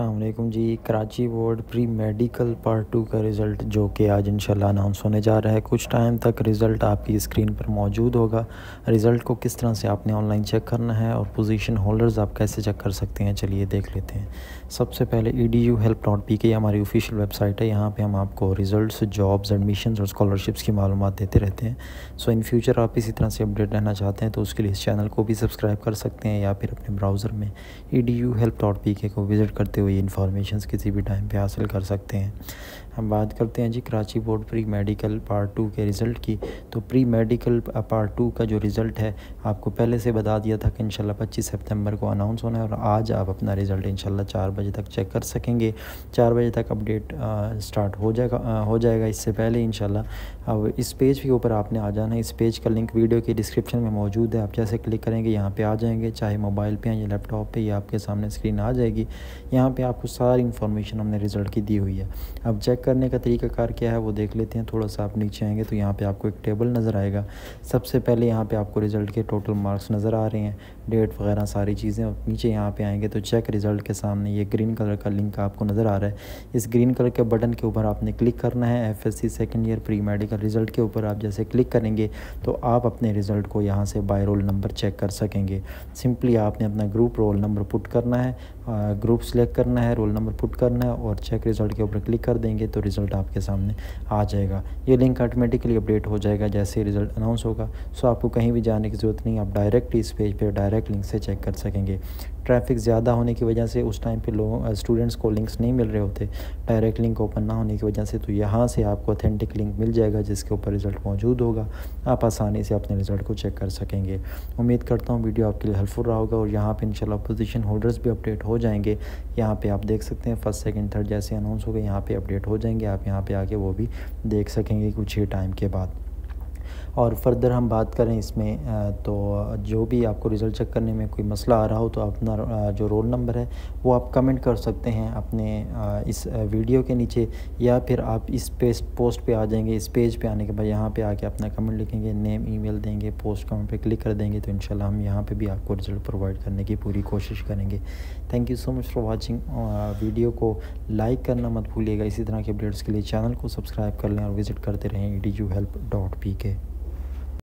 अलकुम जी Karachi board pre medical part two का result जो कि आज इंशाल्लाह अनाउंस होने जा रहा है कुछ टाइम तक रिज़ल्ट आपकी स्क्रीन पर मौजूद होगा रिज़ल्ट को किस तरह से आपने ऑनलाइन चेक करना है और पोजीशन होल्डर्स आप कैसे चेक कर सकते हैं चलिए देख लेते हैं सबसे पहले E D U help dot P K हमारी ऑफिशियल वेबसाइट है यहाँ पर हम आपको रिज़ल्ट जॉब्स एडमिशन और स्कॉलरशिप्स की मालूम देते रहते हैं सो इन फ्यूचर आप इसी तरह से अपडेट रहना चाहते हैं तो उसके लिए इस चैनल को भी सब्सक्राइब कर सकते हैं या फिर अपने ब्राउज़र में E D U help dot P K को विज़िट कर करते हुए इन्फॉर्मेशन किसी भी टाइम पे हासिल कर सकते हैं हम बात करते हैं जी Karachi board pre medical part two के रिज़ल्ट की तो प्री मेडिकल पार्ट टू का जो रिज़ल्ट है आपको पहले से बता दिया था कि शाला पच्चीस सितंबर को अनाउंस होना है और आज आप अपना रिज़ल्ट इनशाला चार बजे तक चेक कर सकेंगे चार बजे तक अपडेट स्टार्ट हो जाएगा आ, हो जाएगा इससे पहले शाला अब इस पेज के ऊपर आपने आ जाना है इस पेज का लिंक वीडियो के डिस्क्रिप्शन में मौजूद है आप जैसे क्लिक करेंगे यहाँ पर आ जाएंगे चाहे मोबाइल पर या लैपटॉप पर या आपके सामने स्क्रीन आ जाएगी यहाँ पे आपको सारी इन्फॉर्मेशन हमने रिजल्ट की दी हुई है अब चेक करने का तरीका कार क्या है वो देख लेते हैं थोड़ा सा आप नीचे आएंगे तो यहाँ पे आपको एक टेबल नज़र आएगा सबसे पहले यहाँ पे आपको रिजल्ट के टोटल मार्क्स नज़र आ रहे हैं डेट वगैरह सारी चीज़ें और नीचे यहाँ पर आएंगे तो चेक रिज़ल्ट के सामने ये ग्रीन कलर का लिंक आपको नज़र आ रहा है इस ग्रीन कलर के बटन के ऊपर आपने क्लिक करना है F S second year pre medical result के ऊपर आप जैसे क्लिक करेंगे तो आप अपने रिज़ल्ट को यहाँ से बाय रोल नंबर चेक कर सकेंगे सिंपली आपने अपना ग्रुप रोल नंबर पुट करना है ग्रुप सेलेक्ट चेक करना है रोल नंबर पुट करना है और चेक रिज़ल्ट के ऊपर क्लिक कर देंगे तो रिज़ल्ट आपके सामने आ जाएगा ये लिंक ऑटोमेटिकली अपडेट हो जाएगा जैसे रिज़ल्ट अनाउंस होगा सो आपको कहीं भी जाने की ज़रूरत नहीं आप डायरेक्ट इस पेज पर डायरेक्ट लिंक से चेक कर सकेंगे ट्रैफिक ज़्यादा होने की वजह से उस टाइम पे लोग स्टूडेंट्स को लिंक्स नहीं मिल रहे होते डायरेक्ट लिंक ओपन ना होने की वजह से तो यहाँ से आपको ऑथेंटिक लिंक मिल जाएगा जिसके ऊपर रिज़ल्ट मौजूद होगा आप आसानी से अपने रिज़ल्ट को चेक कर सकेंगे उम्मीद करता हूँ वीडियो आपके लिए हेल्पफुल रहा होगा और यहाँ पर इनशाला पोजिशन होल्डर्स भी अपडेट हो जाएंगे यहाँ पे आप देख सकते हैं फर्स्ट सेकंड थर्ड जैसे अनाउंस हो गए यहाँ पे अपडेट हो जाएंगे आप यहाँ पे आके वो भी देख सकेंगे कुछ ही टाइम के बाद और फर्दर हम बात करें इसमें तो जो भी आपको रिज़ल्ट चेक करने में कोई मसला आ रहा हो तो अपना जो रोल नंबर है वो आप कमेंट कर सकते हैं अपने इस वीडियो के नीचे या फिर आप इस पेज पोस्ट पे आ जाएंगे इस पेज पे आने के बाद यहाँ पे आके अपना कमेंट लिखेंगे नेम ईमेल देंगे पोस्ट कमेंट पे क्लिक कर देंगे तो इन हम यहाँ पर भी आपको रिज़ल्ट प्रोवाइड करने की पूरी कोशिश करेंगे thank you so much for watching video को लाइक करना मत भूलिएगा इसी तरह के अपडेट्स के लिए चैनल को सब्सक्राइब कर लें और विज़िट करते रहें E D U help dot P के